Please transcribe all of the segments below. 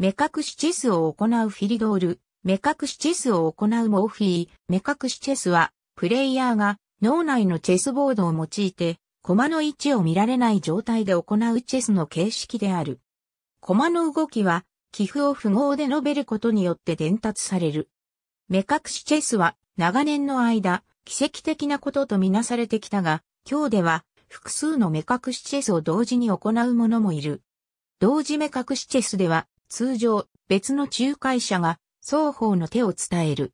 目隠しチェスを行うフィリドール、目隠しチェスを行うモーフィー、目隠しチェスは、プレイヤーが脳内のチェスボードを用いて、駒の位置を見られない状態で行うチェスの形式である。駒の動きは、寄付を符号で述べることによって伝達される。目隠しチェスは、長年の間、奇跡的なこととみなされてきたが、今日では、複数の目隠しチェスを同時に行う者もいる。同時目隠しチェスでは、通常、別の仲介者が双方の手を伝える。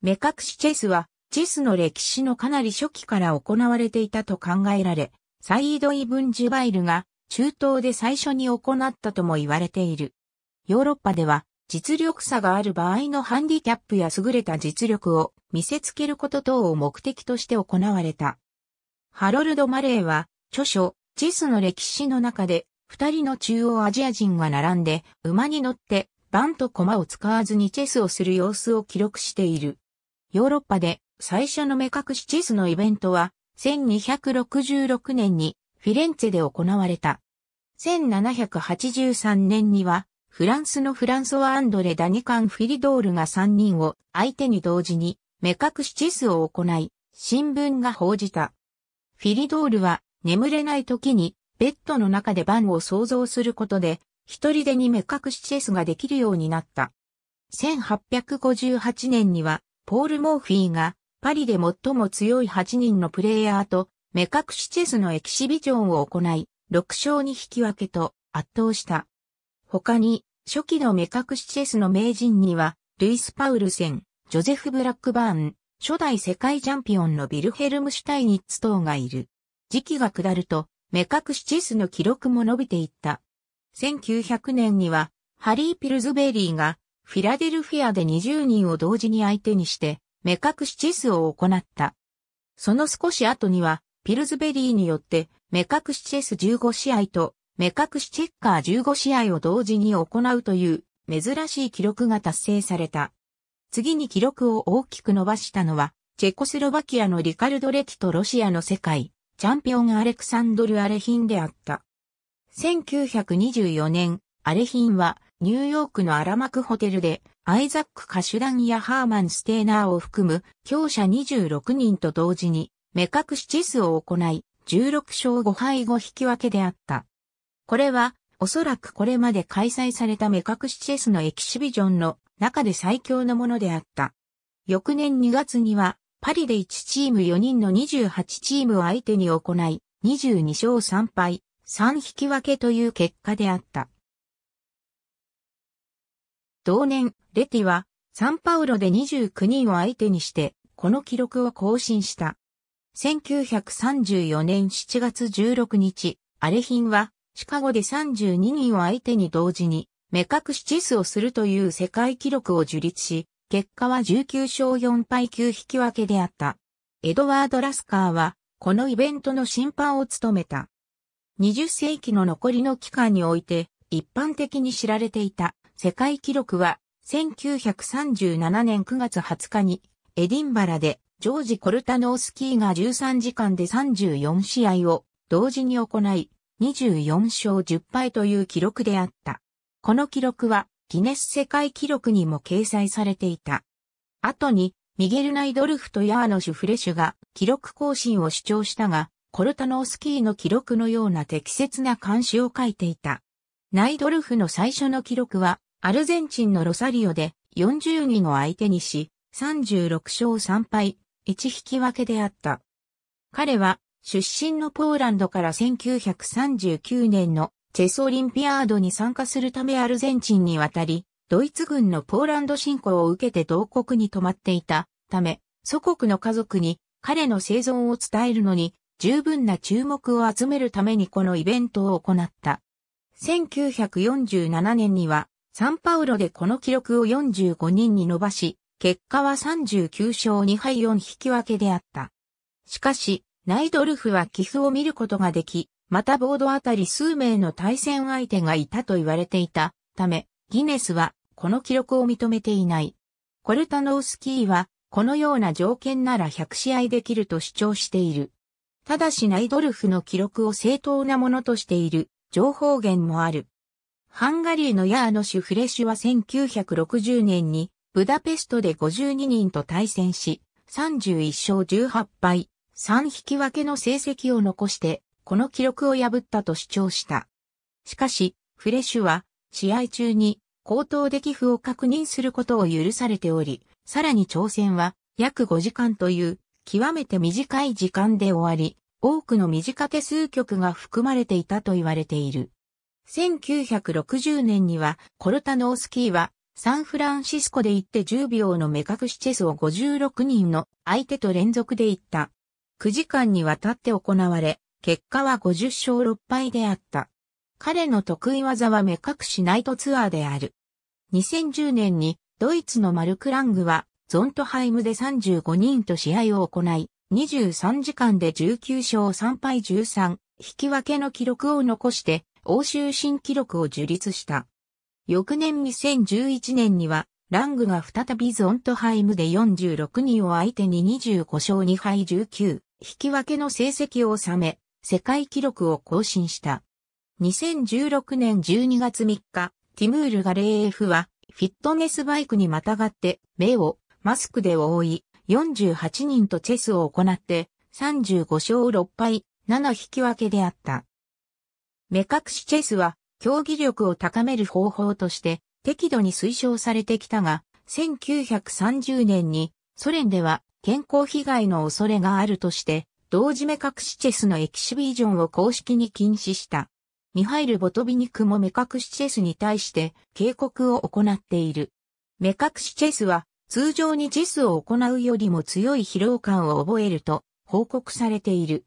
目隠しチェスは、チェスの歴史のかなり初期から行われていたと考えられ、サイード・イブン・ジュバイルが中東で最初に行ったとも言われている。ヨーロッパでは実力差がある場合のハンディキャップや優れた実力を見せつけること等を目的として行われた。ハロルド・マレーは著書、チェスの歴史の中で二人の中央アジア人が並んで、馬に乗って、ンと駒を使わずにチェスをする様子を記録している。ヨーロッパで最初の目隠しチェスのイベントは、1266年にフィレンツェで行われた。1783年には、フランスのフランソワ・アンドレ・ダニカン・フィリドールが3人を相手に同時に目隠しチェスを行い、新聞が報じた。フィリドールは眠れない時にベッドの中で盤を想像することで、一人でに目隠しチェスができるようになった。1858年には、ポール・モーフィーが、パリで最も強い8人のプレイヤーと、目隠しチェスのエキシビジョンを行い、6勝に引き分けと圧倒した。他に、初期の目隠しチェスの名人には、ルイス・パウルセン、ジョゼフ・ブラックバーン、初代世界チャンピオンのビルヘルム・シュタイニッツ等がいる。時期が下ると、目隠しチェスの記録も伸びていった。1900年には、ハリー・ピルズベリーが、フィラデルフィアで20人を同時に相手にして、目隠しチェスを行った。その少し後には、ピルズベリーによって、目隠しチェス15試合と、目隠しチェッカー15試合を同時に行うという、珍しい記録が達成された。次に記録を大きく伸ばしたのは、チェコスロバキアのリカルド・レキとロシアの世界。チャンピオンアレクサンドル・アレヒンであった。1924年、アレヒンはニューヨークのアラマクホテルでアイザック・カシュランやハーマン・ステーナーを含む強者26人と同時に目隠しチェスを行い16勝5敗5引き分けであった。これはおそらくこれまで開催された目隠しチェスのエキシビジョンの中で最強のものであった。翌年2月にはパリで1チーム4人の28チームを相手に行い、22勝3敗、3引き分けという結果であった。同年、レティは、サンパウロで29人を相手にして、この記録を更新した。1934年7月16日、アレヒンは、シカゴで32人を相手に同時に、目隠しチェスをするという世界記録を樹立し、結果は19勝4敗9引き分けであった。エドワード・ラスカーは、このイベントの審判を務めた。20世紀の残りの期間において、一般的に知られていた世界記録は、1937年9月20日に、エディンバラで、ジョージ・コルタノースキーが13時間で34試合を同時に行い、24勝10敗という記録であった。この記録は、ギネス世界記録にも掲載されていた。後に、ミゲル・ナイドルフとヤーノシュ・フレシュが記録更新を主張したが、コルタノースキーの記録のような適切な監視を書いていた。ナイドルフの最初の記録は、アルゼンチンのロサリオで40人を相手にし、36勝3敗、1引き分けであった。彼は、出身のポーランドから1939年のチェスオリンピアードに参加するためアルゼンチンに渡り、ドイツ軍のポーランド侵攻を受けて同国に泊まっていたため、祖国の家族に彼の生存を伝えるのに十分な注目を集めるためにこのイベントを行った。1947年にはサンパウロでこの記録を45人に伸ばし、結果は39勝2敗4引き分けであった。しかし、ナイドルフは寄付を見ることができ、またボードあたり数名の対戦相手がいたと言われていたため、ギネスはこの記録を認めていない。コルタノースキーはこのような条件なら100試合できると主張している。ただしナイドルフの記録を正当なものとしている情報源もある。ハンガリーのヤーノシュ・フレッシュは1960年にブダペストで52人と対戦し、31勝18敗、3引き分けの成績を残してこの記録を破ったと主張した。しかし、フレッシュは、試合中に、口頭で寄付を確認することを許されており、さらに挑戦は、約5時間という、極めて短い時間で終わり、多くの短手数曲が含まれていたと言われている。1960年には、コルタノースキーは、サンフランシスコで行って10秒の目隠しチェスを56人の相手と連続で行った。9時間にわたって行われ、結果は50勝6敗であった。彼の得意技は目隠しナイトツアーである。2010年にドイツのマルクラングはゾントハイムで35人と試合を行い、23時間で19勝3敗13、引き分けの記録を残して欧州新記録を樹立した。翌年2011年にはラングが再びゾントハイムで46人を相手に25勝2敗19、引き分けの成績を収め、世界記録を更新した。2016年12月3日、ティムールガレーフは、フィットネスバイクにまたがって、目をマスクで覆い、48人とチェスを行って、35勝6敗、7引き分けであった。目隠しチェスは、競技力を高める方法として、適度に推奨されてきたが、1930年に、ソ連では健康被害の恐れがあるとして、同時目隠しチェスのエキシビジョンを公式に禁止した。ミハイル・ボトビニクも目隠しチェスに対して警告を行っている。目隠しチェスは通常にチェスを行うよりも強い疲労感を覚えると報告されている。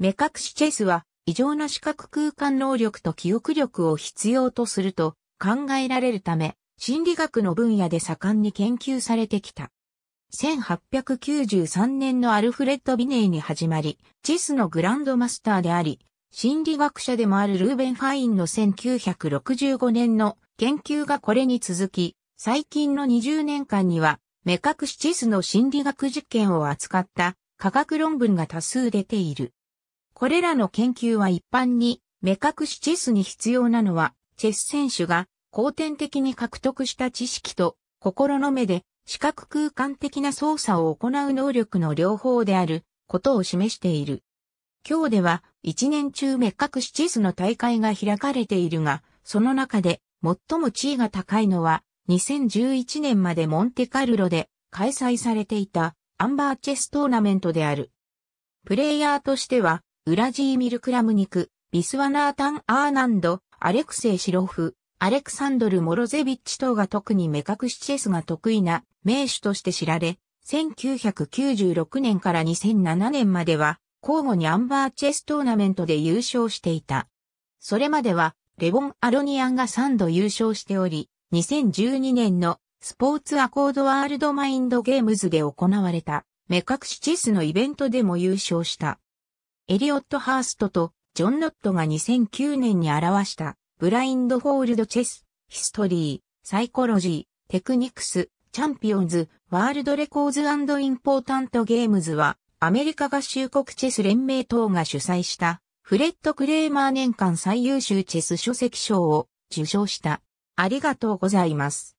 目隠しチェスは異常な視覚空間能力と記憶力を必要とすると考えられるため心理学の分野で盛んに研究されてきた。1893年のアルフレッド・ビネイに始まり、チスのグランドマスターであり、心理学者でもあるルーベン・ファインの1965年の研究がこれに続き、最近の20年間には、目隠しチスの心理学実験を扱った科学論文が多数出ている。これらの研究は一般に、目隠しチェスに必要なのは、チェス選手が後天的に獲得した知識と心の目で視覚空間的な操作を行う能力の両方であることを示している。今日では一年中目隠しチズの大会が開かれているが、その中で最も地位が高いのは2011年までモンテカルロで開催されていたアンバーチェストーナメントである。プレイヤーとしてはウラジーミル・クラムニク、ビスワナータン・アーナンド、アレクセイ・シロフ、アレクサンドル・モロゼビッチ等が特に目隠しチェスが得意な名手として知られ、1996年から2007年までは、交互にアンバーチェストーナメントで優勝していた。それまでは、レボン・アロニアンが3度優勝しており、2012年のスポーツアコードワールドマインドゲームズで行われた目隠しチェスのイベントでも優勝した。エリオット・ハーストとジョン・ノットが2009年に表したブラインドフォールドチェス、ヒストリー、サイコロジー、テクニクス、チャンピオンズ、ワールドレコーズインポータントゲームズは、アメリカ合衆国チェス連盟等が主催した、フレッド・クレーマー年間最優秀チェス書籍賞を受賞した。ありがとうございます。